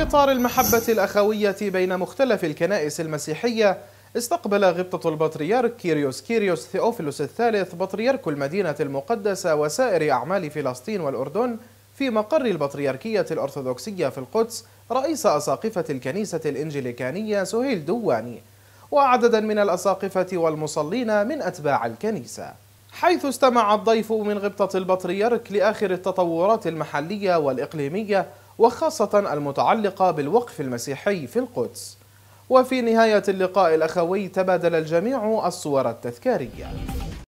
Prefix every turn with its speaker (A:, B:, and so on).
A: في إطار المحبة الأخوية بين مختلف الكنائس المسيحية استقبل غبطة البطريرك كيريوس كيريوس ثيوفيلوس الثالث بطريرك المدينة المقدسة وسائر أعمال فلسطين والأردن في مقر البطريركية الأرثوذكسية في القدس رئيس أساقفة الكنيسة الإنجليكانية سهيل دواني وعددا من الأساقفة والمصلين من أتباع الكنيسة حيث استمع الضيف من غبطة البطريرك لآخر التطورات المحلية والإقليمية وخاصة المتعلقة بالوقف المسيحي في القدس وفي نهاية اللقاء الأخوي تبادل الجميع الصور التذكارية